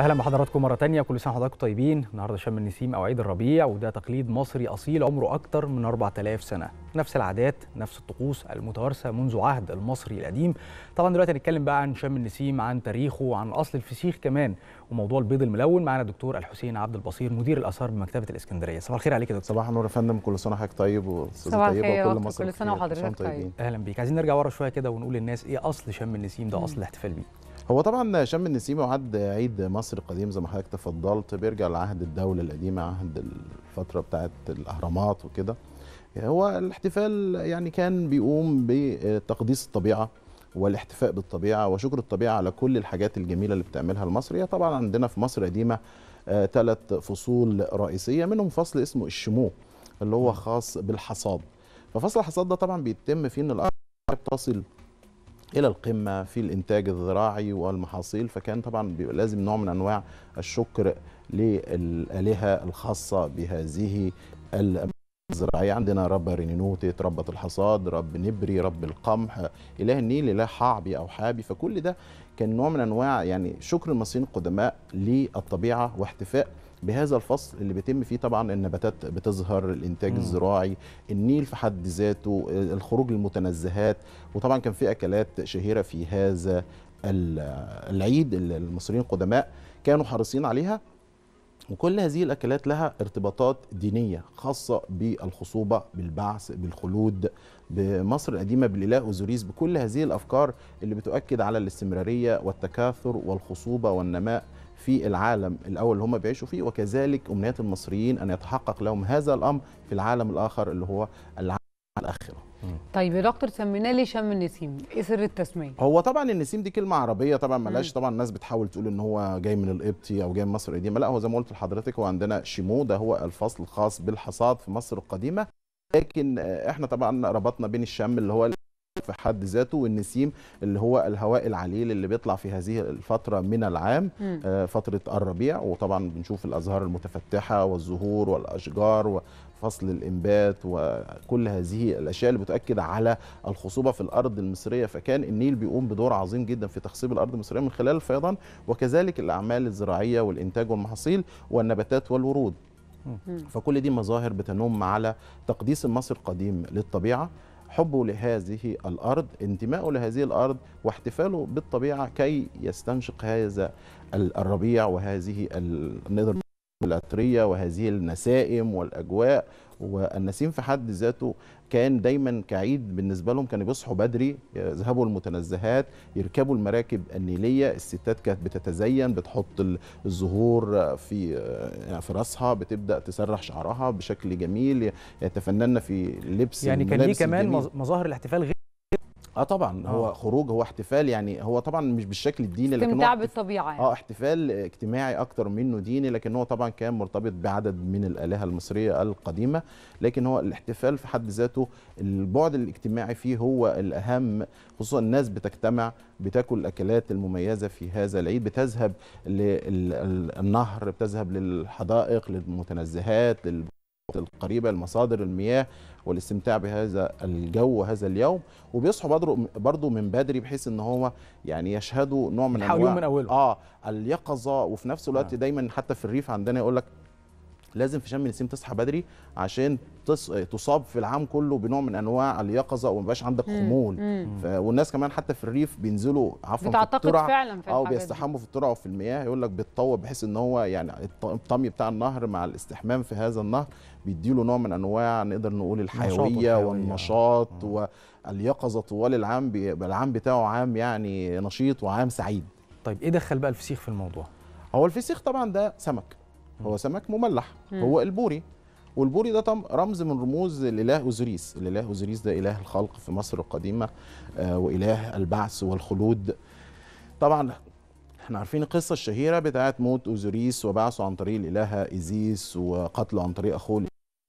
اهلا بحضراتكم مره تانية كل سنه وحضراتكم طيبين النهارده شم النسيم او عيد الربيع وده تقليد مصري اصيل عمره اكتر من 4000 سنه نفس العادات نفس الطقوس المتوارثه منذ عهد المصري القديم طبعا دلوقتي هنتكلم بقى عن شم النسيم عن تاريخه وعن اصل الفسيخ كمان وموضوع البيض الملون معانا الدكتور الحسين عبد البصير مدير الاثار بمكتبه الاسكندريه صباح الخير عليك يا دكتور صباح النور يا فندم كل سنه وحضرتك طيب واستاذ طيبه وكل مصر كل سنه وحضرتك طيب اهلا بيك عايزين نرجع ورا شويه كده ونقول للناس ايه اصل شم النسيم ده اصل الاحتفال بيه هو طبعا شم النسيم وعد عيد مصر القديم زي ما حضرتك تفضلت بيرجع لعهد الدوله القديمه عهد الفتره بتاعه الاهرامات وكده هو الاحتفال يعني كان بيقوم بتقديس الطبيعه والاحتفاء بالطبيعه وشكر الطبيعه على كل الحاجات الجميله اللي بتعملها هي طبعا عندنا في مصر قديمه ثلاث آه، فصول رئيسيه منهم فصل اسمه الشمو اللي هو خاص بالحصاد ففصل الحصاد ده طبعا بيتم فيه ان الارض تصل الى القمه في الانتاج الزراعي والمحاصيل فكان طبعا بيبقى لازم نوع من انواع الشكر للالهه الخاصه بهذه الزراعيه عندنا رب رينينوتت ربة الحصاد رب نبري رب القمح اله النيل اله حعبي او حابي فكل ده كان نوع من انواع يعني شكر المصريين القدماء للطبيعه واحتفاء بهذا الفصل اللي بيتم فيه طبعا النباتات بتظهر الانتاج م. الزراعي النيل في حد ذاته الخروج للمتنزهات وطبعا كان في اكلات شهيره في هذا العيد اللي المصريين القدماء كانوا حريصين عليها وكل هذه الاكلات لها ارتباطات دينيه خاصه بالخصوبه بالبعث بالخلود بمصر القديمه بالاله اوزوريس بكل هذه الافكار اللي بتؤكد على الاستمراريه والتكاثر والخصوبه والنماء في العالم الأول اللي هم بيعيشوا فيه وكذلك امنيات المصريين أن يتحقق لهم هذا الأمر في العالم الآخر اللي هو العالم الآخرة طيب يا دكتور سمينا لي شم النسيم ايه سر التسميه هو طبعا النسيم دي كلمه عربيه طبعا ملاش طبعا الناس بتحاول تقول ان هو جاي من القبطي او جاي من مصر القديمه لا هو زي ما قلت لحضرتك هو عندنا شيمو ده هو الفصل الخاص بالحصاد في مصر القديمه لكن احنا طبعا ربطنا بين الشم اللي هو في حد ذاته والنسيم اللي هو الهواء العليل اللي بيطلع في هذه الفترة من العام م. آه، فترة الربيع وطبعا بنشوف الأزهار المتفتحة والزهور والأشجار وفصل الانبات وكل هذه الاشياء اللي بتؤكد على الخصوبه في الارض المصريه فكان النيل بيقوم بدور عظيم جدا في تخصيب الارض المصريه من خلال الفيضان وكذلك الاعمال الزراعيه والانتاج والمحاصيل والنباتات والورود فكل دي مظاهر بتنم على تقديس المصري القديم للطبيعه حبه لهذه الأرض انتمائه لهذه الأرض واحتفاله بالطبيعة كي يستنشق هذا الربيع وهذه النظر العطرية وهذه النسائم والأجواء والنسيم في حد ذاته كان دايما كعيد بالنسبه لهم كانوا بيصحوا بدري يذهبوا المتنزهات يركبوا المراكب النيليه الستات كانت بتتزين بتحط الزهور في يعني في راسها بتبدا تسرح شعرها بشكل جميل يتفنن في لبس يعني كان ليه كمان مظاهر الاحتفال غير اه طبعا آه. هو خروج هو احتفال يعني هو طبعا مش بالشكل الديني لكن استمتاع بالطبيعه يعني. اه احتفال اجتماعي اكتر منه ديني لكن هو طبعا كان مرتبط بعدد من الالهه المصريه القديمه لكن هو الاحتفال في حد ذاته البعد الاجتماعي فيه هو الاهم خصوصا الناس بتجتمع بتاكل الاكلات المميزه في هذا العيد بتذهب للنهر بتذهب للحدائق للمتنزهات القريبة لمصادر المياه والاستمتاع بهذا الجو هذا اليوم وبيصحوا برضو من بدري بحيث ان هو يعني يشهدوا نوع من من اوله اه اليقظه وفي نفس الوقت آه. دايما حتى في الريف عندنا يقول لك لازم في شم النسيم تصحى بدري عشان تص... تصاب في العام كله بنوع من انواع اليقظه وما يبقاش عندك خمول ف... والناس كمان حتى في الريف بينزلوا عفوا في الترع فعلا في او بيستحموا في الترع وفي المياه يقول لك بتطوب بحيث ان هو يعني الطمي بتاع النهر مع الاستحمام في هذا النهر بيديله نوع من انواع نقدر نقول الحيويه والنشاط آه. واليقظه طوال العام بي... العام بتاعه عام يعني نشيط وعام سعيد طيب ايه دخل بقى الفسيخ في الموضوع هو الفسيخ طبعا ده سمك هو سمك مملح مم. هو البوري والبوري ده رمز من رموز الاله اوزوريس الاله اوزوريس ده اله الخلق في مصر القديمه آه، واله البعث والخلود طبعا احنا عارفين القصه الشهيره بتاعه موت اوزوريس وبعثه عن طريق الالهه ايزيس وقتله عن طريق اخوه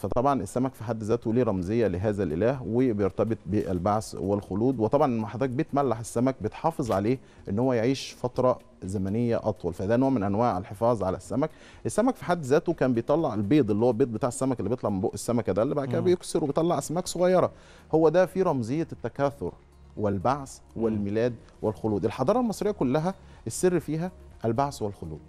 فطبعا السمك في حد ذاته ليه رمزيه لهذا الاله وبيرتبط بالبعث والخلود وطبعا لما حضرتك بتملح السمك بتحافظ عليه ان هو يعيش فتره زمنيه اطول فده نوع من انواع الحفاظ على السمك السمك في حد ذاته كان بيطلع البيض اللي هو البيض بتاع السمك اللي بيطلع من بق السمكه ده اللي بعد كده بيكسر وبيطلع اسماك صغيره هو ده في رمزيه التكاثر والبعث والميلاد والخلود الحضاره المصريه كلها السر فيها البعث والخلود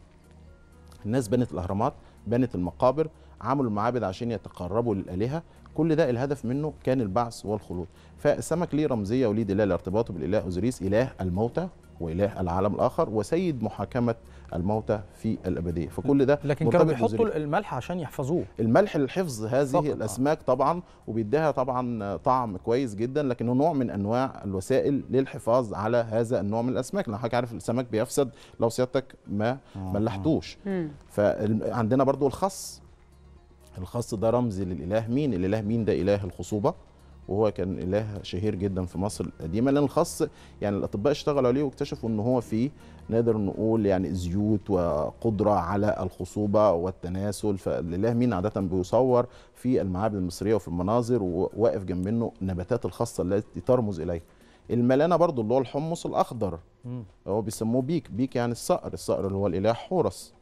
الناس بنت الاهرامات بنت المقابر عملوا المعابد عشان يتقربوا للآلهة كل ده الهدف منه كان البعث والخلود فالسمك ليه رمزية وليه دلالة ارتباطه بالإله اوزوريس إله الموتى وإله العالم الآخر وسيد محاكمة الموتى في الأبدية فكل ده لكن كانوا بيحطوا الملح عشان يحفظوه الملح للحفظ هذه فقط. الأسماك طبعا وبيديها طبعا طعم كويس جدا لكنه نوع من أنواع الوسائل للحفاظ على هذا النوع من الأسماك لأن حضرتك عارف السمك بيفسد لو سيادتك ما آه. ملحتوش آه. فعندنا برضو الخص الخاص ده رمز للاله مين الاله مين ده اله الخصوبه وهو كان اله شهير جدا في مصر القديمه لان الخص يعني الاطباء اشتغلوا عليه واكتشفوا ان هو فيه نقدر نقول يعني زيوت وقدره على الخصوبه والتناسل فالاله مين عاده بيصور في المعابد المصريه وفي المناظر وواقف جنب منه نباتات الخاصه التي ترمز اليه الملانه برضو اللي هو الحمص الاخضر هو بيسموه بيك بيك يعني الصقر الصقر اللي هو الاله حورس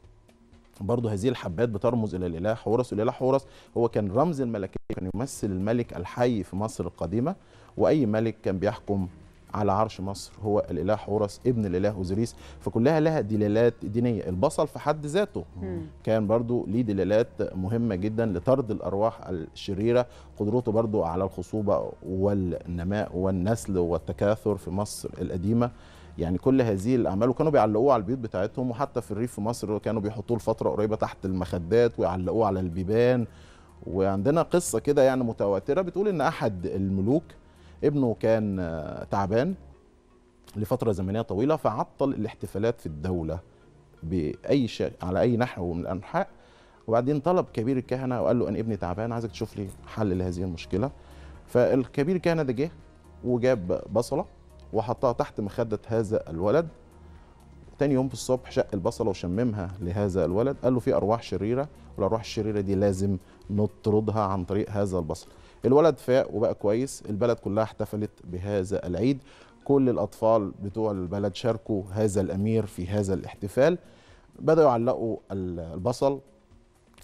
برضه هذه الحبات بترمز الى الاله حورس الاله حورس هو كان رمز الملكيه كان يمثل الملك الحي في مصر القديمه واي ملك كان بيحكم على عرش مصر هو الاله حورس ابن الاله اوزيريس فكلها لها دلالات دينيه البصل في حد ذاته كان برضه ليه دلالات مهمه جدا لطرد الارواح الشريره قدرته برضه على الخصوبه والنماء والنسل والتكاثر في مصر القديمه يعني كل هذه الاعمال وكانوا بيعلقوه على البيوت بتاعتهم وحتى في الريف في مصر كانوا بيحطوه لفتره قريبه تحت المخدات ويعلقوه على البيبان وعندنا قصه كده يعني متواتره بتقول ان احد الملوك ابنه كان تعبان لفتره زمنيه طويله فعطل الاحتفالات في الدوله باي شيء على اي نحو من الانحاء وبعدين طلب كبير الكهنه وقال له ان ابني تعبان عايزك تشوف لي حل لهذه المشكله فالكبير الكهنه ده جه وجاب بصله وحطها تحت مخدة هذا الولد تاني يوم في الصبح شق البصلة وشممها لهذا الولد قال له في أرواح شريرة والأرواح الشريرة دي لازم نطردها عن طريق هذا البصل الولد فاق وبقى كويس البلد كلها احتفلت بهذا العيد كل الأطفال بتوع البلد شاركوا هذا الأمير في هذا الاحتفال بدأوا يعلقوا البصل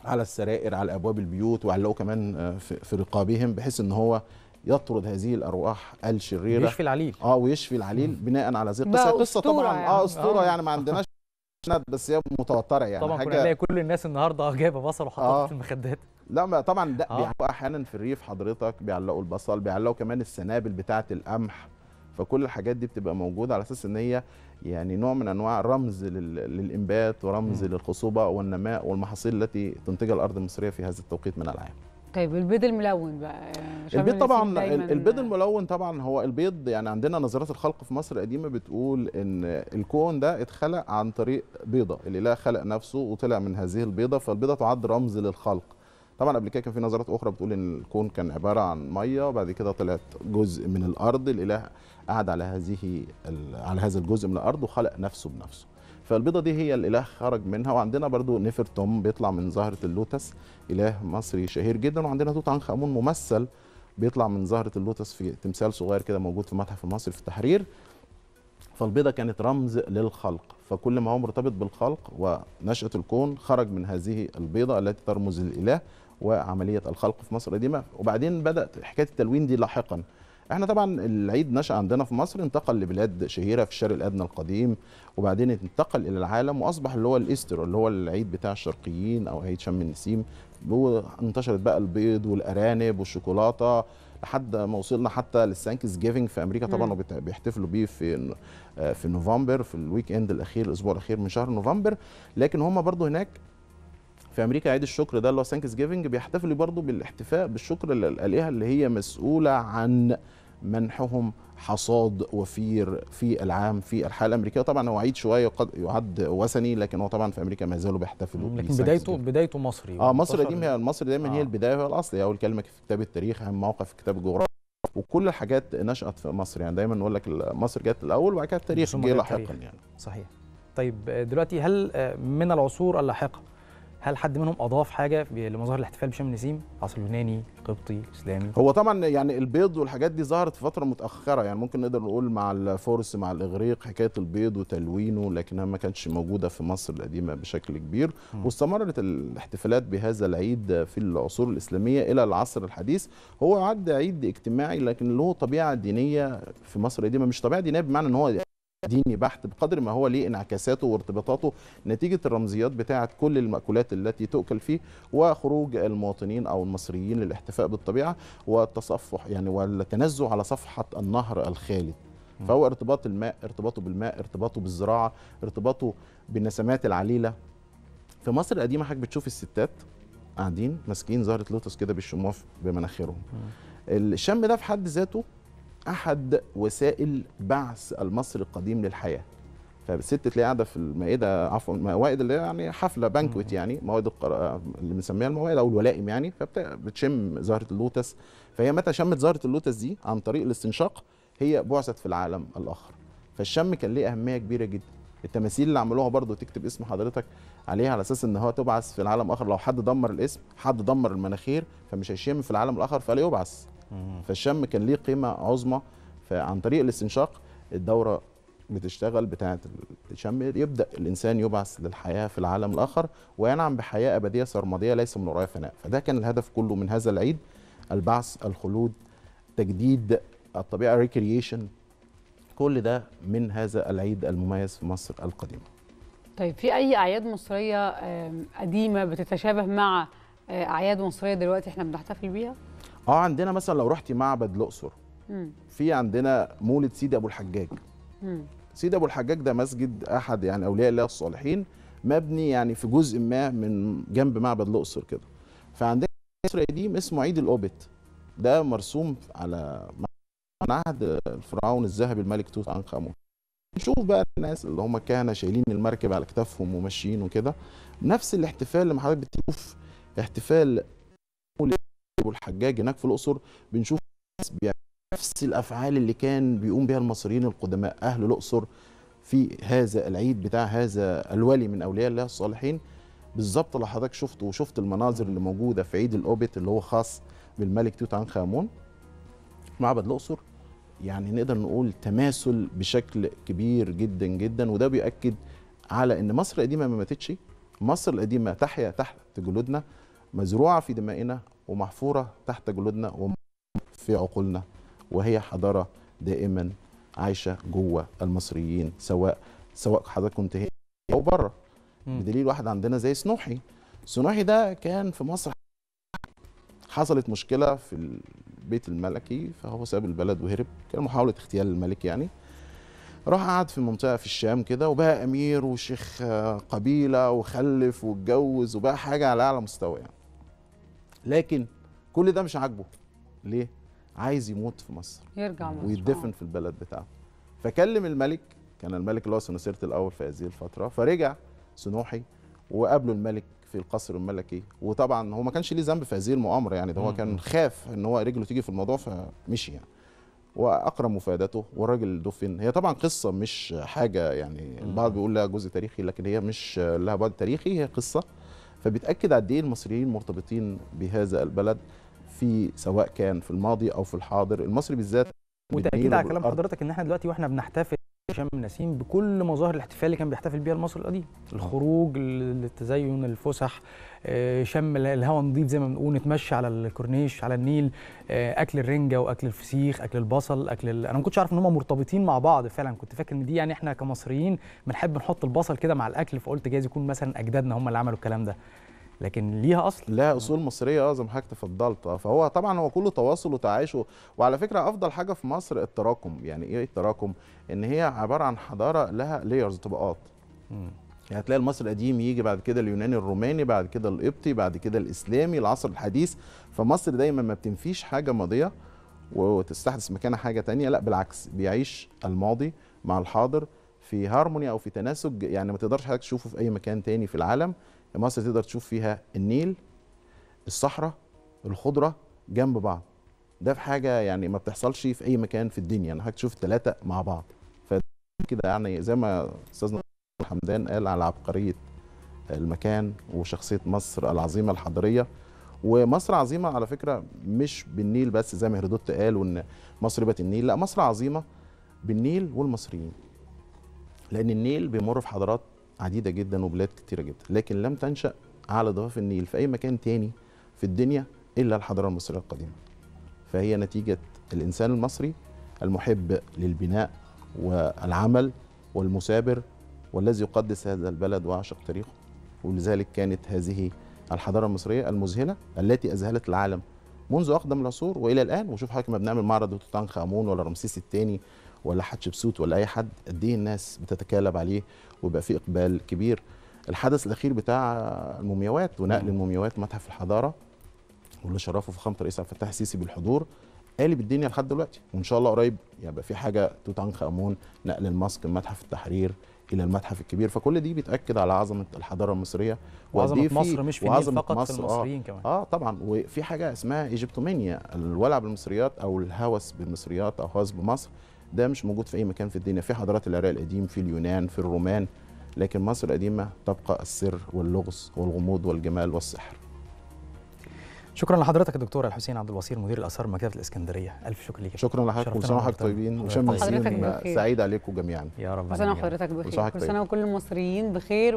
على السرائر على أبواب البيوت وعلقوا كمان آه، في رقابهم بحيث أن هو يطرد هذه الارواح الشريره ويشفي العليل اه ويشفي العليل م. بناء على هذه القصه قصه طبعا يعني. اه اسطوره آه. يعني ما عندناش بس هي متوتره يعني طبعا حاجه كل الناس النهارده آه، جايبه بصل وحاطاه آه. في المخدات لا ما طبعا ده آه. بيعلقوا احيانا في الريف حضرتك بيعلقوا البصل بيعلقوا كمان السنابل بتاعه القمح فكل الحاجات دي بتبقى موجوده على اساس ان هي يعني نوع من انواع رمز للانبات ورمز م. للخصوبه والنماء والمحاصيل التي تنتجها الارض المصريه في هذا التوقيت من العام طيب البيض الملون بقى يعني البيض طبعا البيض الملون طبعا هو البيض يعني عندنا نظريات الخلق في مصر القديمه بتقول ان الكون ده اتخلق عن طريق بيضه الاله خلق نفسه وطلع من هذه البيضه فالبيضه تعد رمز للخلق طبعا قبل كده كان في نظريات اخرى بتقول ان الكون كان عباره عن ميه وبعد كده طلعت جزء من الارض الاله قعد على هذه على هذا الجزء من الارض وخلق نفسه بنفسه فالبيضه دي هي الاله خرج منها وعندنا برضو نفرتوم بيطلع من زهره اللوتس اله مصري شهير جدا وعندنا توت عنخ امون ممثل بيطلع من زهره اللوتس في تمثال صغير كده موجود في المتحف المصري في التحرير فالبيضه كانت رمز للخلق فكل ما هو مرتبط بالخلق ونشاه الكون خرج من هذه البيضه التي ترمز للاله وعمليه الخلق في مصر القديمه وبعدين بدات حكايه التلوين دي لاحقا احنا طبعا العيد نشا عندنا في مصر انتقل لبلاد شهيره في الشرق الادنى القديم وبعدين انتقل الى العالم واصبح اللي هو الايستر اللي هو العيد بتاع الشرقيين او عيد شم النسيم انتشرت بقى البيض والارانب والشوكولاته لحد ما وصلنا حتى للسانكس جيفنج في امريكا طبعا بيحتفلوا بيه في آه، في نوفمبر في الويك اند الاخير الاسبوع الاخير من شهر نوفمبر لكن هم برضو هناك في امريكا عيد الشكر ده اللي هو ثانكس جيفنج بيحتفلوا برضه بالاحتفاء بالشكر للالهه اللي هي مسؤوله عن منحهم حصاد وفير في العام في الحاله الامريكيه طبعا هو عيد شويه قد يعد وثني لكن هو طبعا في امريكا ما زالوا بيحتفلوا لكن بدايته بدايته مصري اه مصر دي هي مصر دايما آه. هي البدايه هي الاصل هي اول كلمه في كتاب التاريخ اهم موقف في كتاب الجغرافيا وكل الحاجات نشات في مصر يعني دايما نقول لك مصر جت الاول وبعد كده التاريخ جه لاحقا يعني صحيح طيب دلوقتي هل آه، من العصور اللاحقه هل حد منهم اضاف حاجه لمظاهر الاحتفال بشم النسيم عصر اليوناني قبطي اسلامي هو طبعا يعني البيض والحاجات دي ظهرت في فتره متاخره يعني ممكن نقدر نقول مع الفرس مع الاغريق حكايه البيض وتلوينه لكنها ما كانتش موجوده في مصر القديمه بشكل كبير واستمرت الاحتفالات بهذا العيد في العصور الاسلاميه الى العصر الحديث هو عد عيد اجتماعي لكن له طبيعه دينيه في مصر القديمه مش طبيعه دينيه بمعنى ان هو ديني بحت بقدر ما هو ليه انعكاساته وارتباطاته نتيجه الرمزيات بتاعه كل المأكولات التي تؤكل فيه وخروج المواطنين او المصريين للاحتفاء بالطبيعه والتصفح يعني والتنزه على صفحه النهر الخالد فهو ارتباط الماء ارتباطه بالماء ارتباطه بالزراعه ارتباطه بالنسمات العليله في مصر القديمه حضرتك بتشوف الستات قاعدين ماسكين زهره لوتس كده بالشموع بمناخيرهم الشم ده في حد ذاته احد وسائل بعث المصري القديم للحياه فالست تلاقي قاعده في المائده عفوا موائد اللي يعني حفله بانكويت يعني موائد القر... اللي بنسميها الموائد او الولائم يعني فبتشم زهره اللوتس فهي متى شمت زهره اللوتس دي عن طريق الاستنشاق هي بعثت في العالم الاخر فالشم كان ليه اهميه كبيره جدا التماثيل اللي عملوها برضه تكتب اسم حضرتك عليها على اساس ان هو تبعث في العالم الاخر لو حد دمر الاسم حد دمر المناخير فمش هيشم في العالم الاخر فلا يبعث فالشم كان ليه قيمه عظمى فعن طريق الاستنشاق الدوره بتشتغل بتاعه الشم يبدا الانسان يبعث للحياه في العالم الاخر وينعم بحياه ابديه سرمديه ليس من وراها فناء فده كان الهدف كله من هذا العيد البعث الخلود تجديد الطبيعه ريكرييشن كل ده من هذا العيد المميز في مصر القديمه طيب في اي اعياد مصريه قديمه بتتشابه مع آه، اعياد مصريه دلوقتي احنا بنحتفل بيها اه عندنا مثلا لو رحتي معبد الاقصر في عندنا مولد سيدي ابو الحجاج سيدي ابو الحجاج ده مسجد احد يعني اولياء الله الصالحين مبني يعني في جزء ما من جنب معبد الاقصر كده فعندنا مصر قديم اسمه عيد الاوبت ده مرسوم على عهد الفرعون الذهبي الملك توت عنخ امون نشوف بقى الناس اللي هم كانوا شايلين المركب على كتافهم وماشيين وكده نفس الاحتفال اللي حضرتك بتشوف احتفال ابو الحجاج هناك في الاقصر بنشوف نفس الافعال اللي كان بيقوم بها المصريين القدماء اهل الاقصر في هذا العيد بتاع هذا الولي من اولياء الله الصالحين بالظبط اللي حضرتك شفته وشفت المناظر اللي موجوده في عيد الاوبت اللي هو خاص بالملك توت عنخ امون معبد الاقصر يعني نقدر نقول تماثل بشكل كبير جدا جدا وده بيؤكد على ان مصر القديمه ما ماتتش مصر القديمه تحيا تحت جلودنا مزروعه في دمائنا ومحفورة تحت جلودنا وفي عقولنا وهي حضارة دائما عايشة جوه المصريين سواء سواء حضرتك كنت هنا أو بره بدليل واحد عندنا زي سنوحي سنوحي ده كان في مصر حصلت مشكلة في البيت الملكي فهو ساب البلد وهرب كان محاولة اغتيال الملك يعني راح قعد في منطقة في الشام كده وبقى أمير وشيخ قبيلة وخلف واتجوز وبقى حاجة على أعلى مستوى يعني لكن كل ده مش عاجبه ليه عايز يموت في مصر يرجع مصر ويدفن في البلد بتاعه فكلم الملك كان الملك اللي هو سنوسيرت الاول في هذه الفتره فرجع سنوحي وقابله الملك في القصر الملكي وطبعا هو ما كانش ليه ذنب في هذه المؤامره يعني ده هو كان خاف ان هو رجله تيجي في الموضوع فمشي يعني واقرم مفادته والراجل دفن هي طبعا قصه مش حاجه يعني البعض بيقول لها جزء تاريخي لكن هي مش لها بعد تاريخي هي قصه فبتاكد قد ايه المصريين مرتبطين بهذا البلد في سواء كان في الماضي او في الحاضر المصري بالذات وتاكيد على كلام حضرتك ان احنا دلوقتي واحنا بنحتفل هشام نسيم بكل مظاهر الاحتفال اللي كان بيحتفل بيها المصري القديم الخروج التزين الفسح آه، شم الهواء نضيف زي ما بنقول نتمشى على الكورنيش على النيل آه، اكل الرنجه واكل الفسيخ اكل البصل اكل ال... انا ما كنتش عارف ان هم مرتبطين مع بعض فعلا كنت فاكر ان دي يعني احنا كمصريين بنحب نحط البصل كده مع الاكل فقلت جايز يكون مثلا اجدادنا هم اللي عملوا الكلام ده لكن ليها اصل لها اصول مصريه اه زي ما حضرتك اتفضلت آه، فهو طبعا هو كله تواصل وتعايش وعلى فكره افضل حاجه في مصر التراكم يعني ايه التراكم ان هي عباره عن حضاره لها ليرز طبقات يعني هتلاقي المصري القديم يجي بعد كده اليوناني الروماني بعد كده القبطي بعد كده الاسلامي العصر الحديث فمصر دايما ما بتنفيش حاجه ماضيه وتستحدث مكانها حاجه تانية لا بالعكس بيعيش الماضي مع الحاضر في هارموني او في تناسق يعني ما تقدرش حضرتك تشوفه في اي مكان تاني في العالم مصر تقدر تشوف فيها النيل الصحراء الخضره جنب بعض ده في حاجه يعني ما بتحصلش في اي مكان في الدنيا يعني حضرتك تشوف الثلاثه مع بعض فكده يعني زي ما استاذنا حمدان قال على عبقريه المكان وشخصيه مصر العظيمه الحضريه ومصر عظيمه على فكره مش بالنيل بس زي ما هيرودوت قال وان مصر بقت النيل لا مصر عظيمه بالنيل والمصريين لان النيل بيمر في حضارات عديده جدا وبلاد كتيره جدا لكن لم تنشا على ضفاف النيل في اي مكان تاني في الدنيا الا الحضاره المصريه القديمه فهي نتيجه الانسان المصري المحب للبناء والعمل والمثابر والذي يقدس هذا البلد ويعشق تاريخه ولذلك كانت هذه الحضاره المصريه المذهله التي اذهلت العالم منذ اقدم العصور والى الان وشوف حضرتك ما بنعمل معرض توت عنخ امون ولا رمسيس الثاني ولا حتشبسوت ولا اي حد قد ايه الناس بتتكالب عليه وبقى في اقبال كبير الحدث الاخير بتاع المومياوات ونقل المومياوات متحف الحضاره واللي شرفه فخامه الرئيس عبد الفتاح السيسي بالحضور قالب الدنيا لحد دلوقتي وان شاء الله قريب يبقى في حاجه توت عنخ امون نقل الماسك من متحف التحرير الى المتحف الكبير فكل دي بيتاكد على عظمه الحضاره المصريه وعظمه مصر مش في وعظمة فقط مصر في آه. المصريين آه كمان اه طبعا وفي حاجه اسمها ايجيبتومينيا الولع بالمصريات او الهوس بالمصريات او هوس بمصر ده مش موجود في اي مكان في الدنيا في حضارات العراق القديم في اليونان في الرومان لكن مصر القديمه تبقى السر واللغز والغموض والجمال والسحر شكرا لحضرتك الدكتور الحسين عبد الوصير مدير الاثار مكتبه الاسكندريه الف شكر ليك شكرا لحضرتك وكل سنه وحضرتك طيبين وشمس سعيد عليكم جميعا يا رب كل سنه وحضرتك بخير كل سنه طيب. وكل المصريين بخير